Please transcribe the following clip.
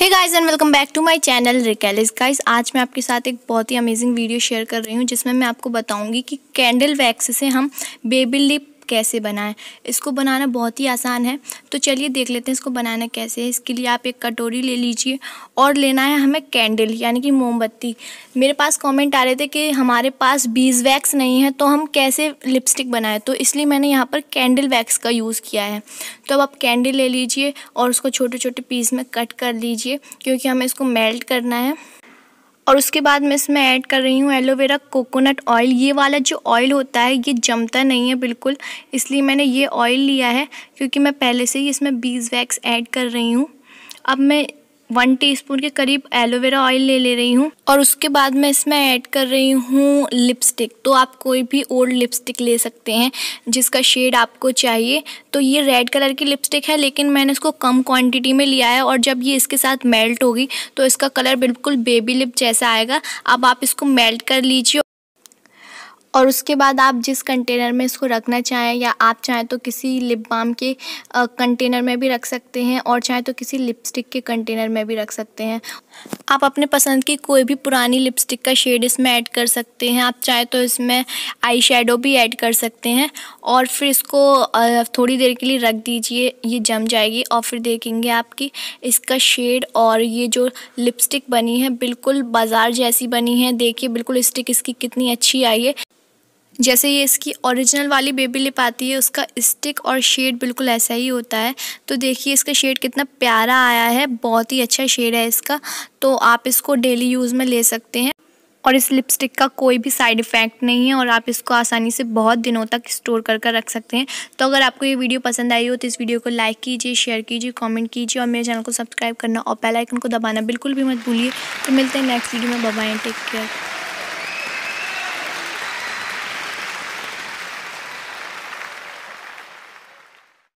hey guys and welcome back to my channel रिकेलिस guys आज मैं आपके साथ एक बहुत ही अमेजिंग वीडियो शेयर कर रही हूँ जिसमें मैं आपको बताऊँगी कि कैंडल वैक्स से हम बेबी लिप कैसे बनाएं इसको बनाना बहुत ही आसान है तो चलिए देख लेते हैं इसको बनाना कैसे है इसके लिए आप एक कटोरी ले लीजिए और लेना है हमें कैंडल यानी कि मोमबत्ती मेरे पास कमेंट आ रहे थे कि हमारे पास बीज वैक्स नहीं है तो हम कैसे लिपस्टिक बनाएं तो इसलिए मैंने यहाँ पर कैंडल वैक्स का यूज़ किया है तो अब आप कैंडल ले लीजिए और उसको छोटे छोटे पीस में कट कर लीजिए क्योंकि हमें इसको मेल्ट करना है और उसके बाद मैं इसमें ऐड कर रही हूँ एलोवेरा कोकोनट ऑयल ये वाला जो ऑयल होता है ये जमता नहीं है बिल्कुल इसलिए मैंने ये ऑयल लिया है क्योंकि मैं पहले से ही इसमें बीज वैक्स ऐड कर रही हूँ अब मैं वन टीस्पून के करीब एलोवेरा ऑयल ले ले रही हूँ और उसके बाद मैं इसमें ऐड कर रही हूँ लिपस्टिक तो आप कोई भी ओल्ड लिपस्टिक ले सकते हैं जिसका शेड आपको चाहिए तो ये रेड कलर की लिपस्टिक है लेकिन मैंने इसको कम क्वांटिटी में लिया है और जब ये इसके साथ मेल्ट होगी तो इसका कलर बिल्कुल बेबी लिप जैसा आएगा अब आप इसको मेल्ट कर लीजिए और उसके बाद आप जिस कंटेनर में इसको रखना चाहें या आप चाहें तो किसी लिप बाम के कंटेनर में भी रख सकते हैं और चाहें तो किसी लिपस्टिक के कंटेनर में भी रख सकते हैं आप अपने पसंद की कोई भी पुरानी लिपस्टिक का शेड इसमें ऐड कर सकते हैं आप चाहे तो इसमें आई शेडो भी ऐड कर सकते हैं और फिर इसको थोड़ी देर के लिए रख दीजिए ये जम जाएगी और फिर देखेंगे आपकी इसका शेड और ये जो लिपस्टिक बनी है बिल्कुल बाज़ार जैसी बनी है देखिए बिल्कुल स्टिक इसकी कितनी अच्छी आई है जैसे ये इसकी ओरिजिनल वाली बेबी लिप आती है उसका स्टिक और शेड बिल्कुल ऐसा ही होता है तो देखिए इसका शेड कितना प्यारा आया है बहुत ही अच्छा शेड है इसका तो आप इसको डेली यूज़ में ले सकते हैं और इस लिपस्टिक का कोई भी साइड इफ़ेक्ट नहीं है और आप इसको आसानी से बहुत दिनों तक स्टोर कर कर रख सकते हैं तो अगर आपको ये वीडियो पसंद आई हो तो इस वीडियो को लाइक कीजिए शेयर कीजिए कमेंट कीजिए और मेरे चैनल को सब्सक्राइब करना और बेल आइकन को दबाना बिल्कुल भी मत भूलिए तो मिलते हैं नेक्स्ट वीडियो में बबाएँ टेक केयर